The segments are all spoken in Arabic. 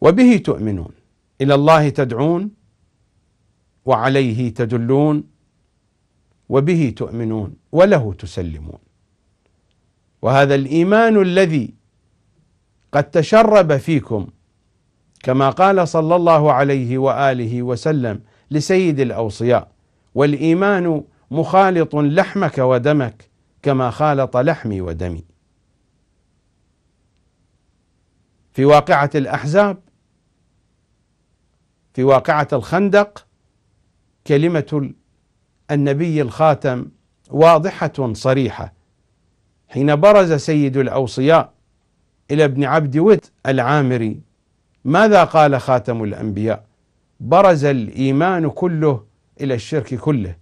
وبه تؤمنون الى الله تدعون وعليه تدلون وبه تؤمنون وله تسلمون وهذا الايمان الذي قد تشرب فيكم كما قال صلى الله عليه واله وسلم لسيد الاوصياء والايمان مخالط لحمك ودمك كما خالط لحمي ودمي في واقعه الاحزاب في واقعة الخندق كلمة النبي الخاتم واضحة صريحة حين برز سيد الأوصياء إلى ابن عبد ود العامري ماذا قال خاتم الأنبياء برز الإيمان كله إلى الشرك كله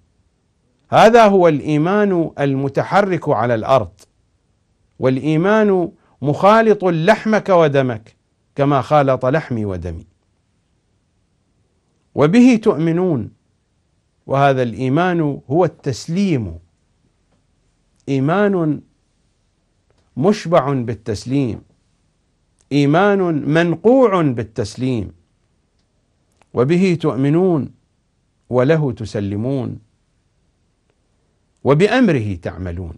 هذا هو الإيمان المتحرك على الأرض والإيمان مخالط لحمك ودمك كما خالط لحمي ودمي وبه تؤمنون وهذا الايمان هو التسليم ايمان مشبع بالتسليم ايمان منقوع بالتسليم وبه تؤمنون وله تسلمون وبامره تعملون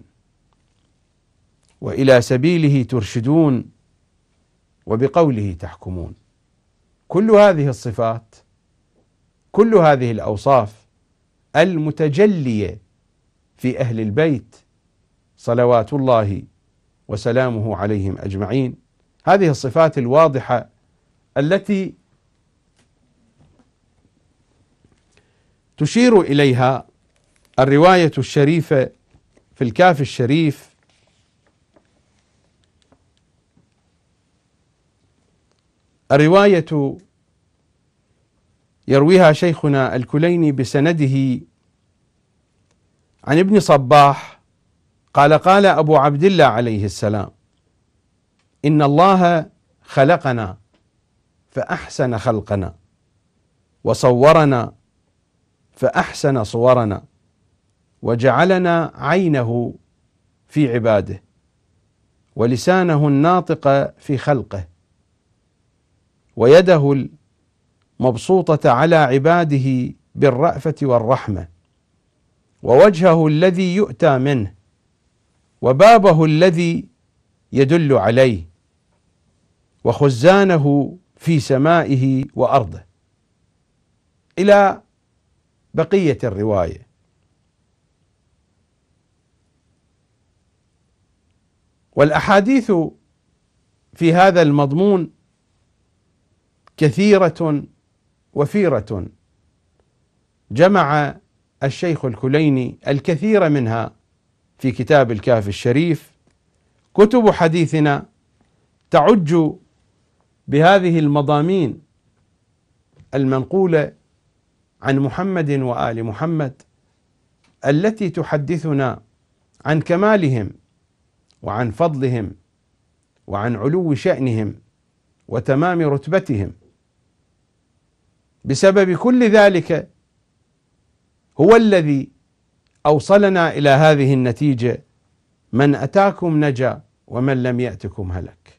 والى سبيله ترشدون وبقوله تحكمون كل هذه الصفات كل هذه الاوصاف المتجليه في اهل البيت صلوات الله وسلامه عليهم اجمعين هذه الصفات الواضحه التي تشير اليها الروايه الشريفه في الكاف الشريف الروايه يرويها شيخنا الكليني بسنده عن ابن صباح قال قال ابو عبد الله عليه السلام ان الله خلقنا فاحسن خلقنا وصورنا فاحسن صورنا وجعلنا عينه في عباده ولسانه الناطق في خلقه ويده مبسوطه على عباده بالرأفه والرحمه ووجهه الذي يؤتى منه وبابه الذي يدل عليه وخزانه في سمائه وارضه الى بقيه الروايه والاحاديث في هذا المضمون كثيره وفيرة جمع الشيخ الكليني الكثير منها في كتاب الكاف الشريف كتب حديثنا تعج بهذه المضامين المنقوله عن محمد وال محمد التي تحدثنا عن كمالهم وعن فضلهم وعن علو شانهم وتمام رتبتهم بسبب كل ذلك هو الذي اوصلنا الى هذه النتيجه من اتاكم نجا ومن لم ياتكم هلك